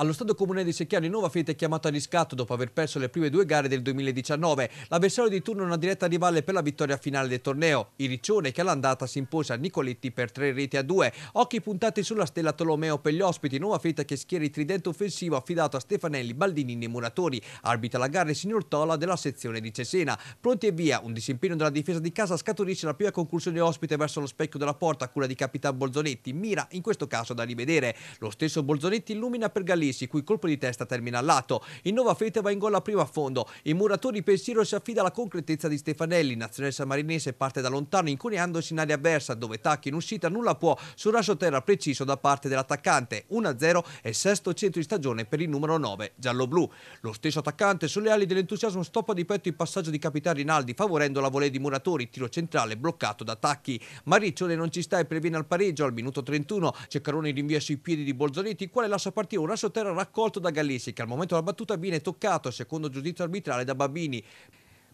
Allo Stato comune di Secchiano Nuova Fiat è chiamato a riscatto dopo aver perso le prime due gare del 2019. L'avversario di turno è una diretta rivale per la vittoria finale del torneo. Il Riccione che all'andata si impose a Nicoletti per tre reti a due. Occhi puntati sulla stella Tolomeo per gli ospiti. Nuova Fiat che schiera il tridente offensivo affidato a Stefanelli, Baldinini e Muratori. Arbita la gara il signor Tola della sezione di Cesena. Pronti e via, un disimpegno della difesa di casa scaturisce la prima conclusione ospite verso lo specchio della porta a cura di Capitan Bolzonetti. Mira in questo caso da rivedere. Lo stesso Bolzonetti illumina per Gallini Pulisci, cui colpo di testa termina al lato. In Nova Fete va in gol a prima a fondo. Il Muratori Pensiero si affida alla concretezza di Stefanelli. nazionale samarinese parte da lontano incuneandosi in area avversa, dove Tacchi in uscita nulla può su raso terra preciso da parte dell'attaccante. 1-0 e sesto centro di stagione per il numero 9, giallo-blu. Lo stesso attaccante sulle ali dell'entusiasmo stoppa di petto il passaggio di Capitano Rinaldi, favorendo la volée di Muratori, tiro centrale bloccato da Tacchi. Mariccione non ci sta e previene al pareggio al minuto 31. Ceccaroni rinvia sui piedi di Bolzonetti, il quale lascia partire un raso terra era raccolto da Gallissi che al momento della battuta viene toccato, secondo giudizio arbitrale, da Babini.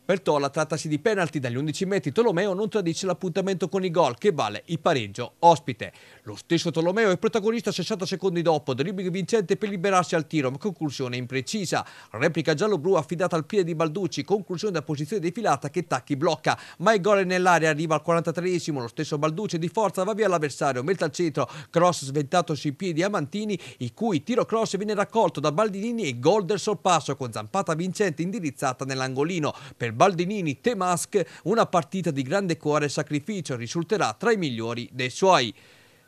Per Tola trattasi di penalti dagli 11 metri, Tolomeo non tradisce l'appuntamento con i gol che vale il pareggio ospite. Lo stesso Tolomeo è protagonista 60 secondi dopo, dribbling vincente per liberarsi al tiro, ma conclusione imprecisa. Replica giallo-blu affidata al piede di Balducci, conclusione da posizione defilata che Tacchi blocca, ma il gol è nell'area, arriva al 43esimo, lo stesso Balducci di forza va via all'avversario, mette al centro, cross sventato sui piedi a Mantini, il cui tiro cross viene raccolto da Baldinini e gol del sorpasso con zampata vincente indirizzata nell'angolino. Per Baldinini Temask, una partita di grande cuore e sacrificio risulterà tra i migliori dei suoi.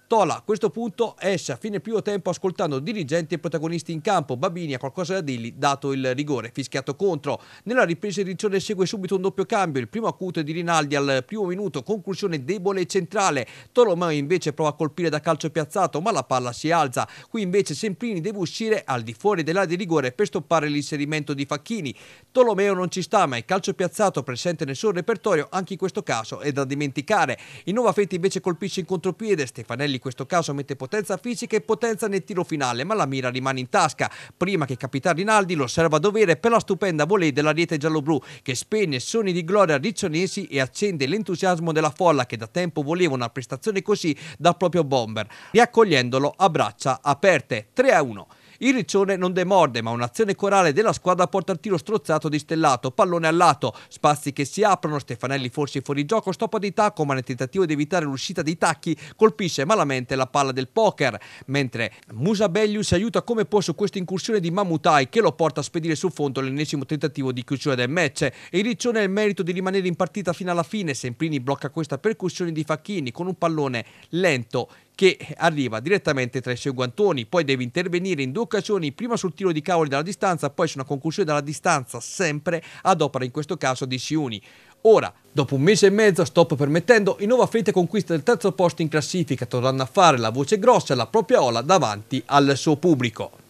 Tola a questo punto esce a fine primo tempo ascoltando dirigenti e protagonisti in campo. Babini ha qualcosa da dirgli, dato il rigore, fischiato contro. Nella ripresa di Riccione segue subito un doppio cambio, il primo acuto è di Rinaldi al primo minuto, conclusione debole e centrale. Tolomeo invece prova a colpire da calcio piazzato, ma la palla si alza. Qui invece Semprini deve uscire al di fuori dell'area di rigore per stoppare l'inserimento di Facchini. Tolomeo non ci sta, ma il calcio piazzato presente nel suo repertorio anche in questo caso è da dimenticare. Il Nuova Feti invece colpisce in contropiede, Stefanelli in questo caso mette potenza fisica e potenza nel tiro finale, ma la mira rimane in tasca. Prima che capitare Rinaldi lo serva a dovere per la stupenda volée dell'ariete gialloblu che spegne sogni di gloria riccionesi e accende l'entusiasmo della folla che da tempo voleva una prestazione così dal proprio bomber, riaccogliendolo a braccia aperte. 3 a 1. Il Riccione non demorde, ma un'azione corale della squadra porta al tiro strozzato di Stellato, pallone al lato, spazi che si aprono, Stefanelli forse fuori gioco, stoppa di tacco, ma nel tentativo di evitare l'uscita di tacchi colpisce malamente la palla del poker, mentre Musabelliu si aiuta come può su questa incursione di Mamutai che lo porta a spedire sul fondo l'ennesimo tentativo di chiusura del match. E il Riccione ha il merito di rimanere in partita fino alla fine, Semprini blocca questa percussione di Facchini con un pallone lento che arriva direttamente tra i suoi guantoni, poi deve intervenire in due occasioni, prima sul tiro di cavoli dalla distanza, poi su una conclusione dalla distanza, sempre ad opera in questo caso di Siuni. Ora, dopo un mese e mezzo, stop permettendo, in nuova Fleet conquista il terzo posto in classifica, tornando a fare la voce grossa e la propria ola davanti al suo pubblico.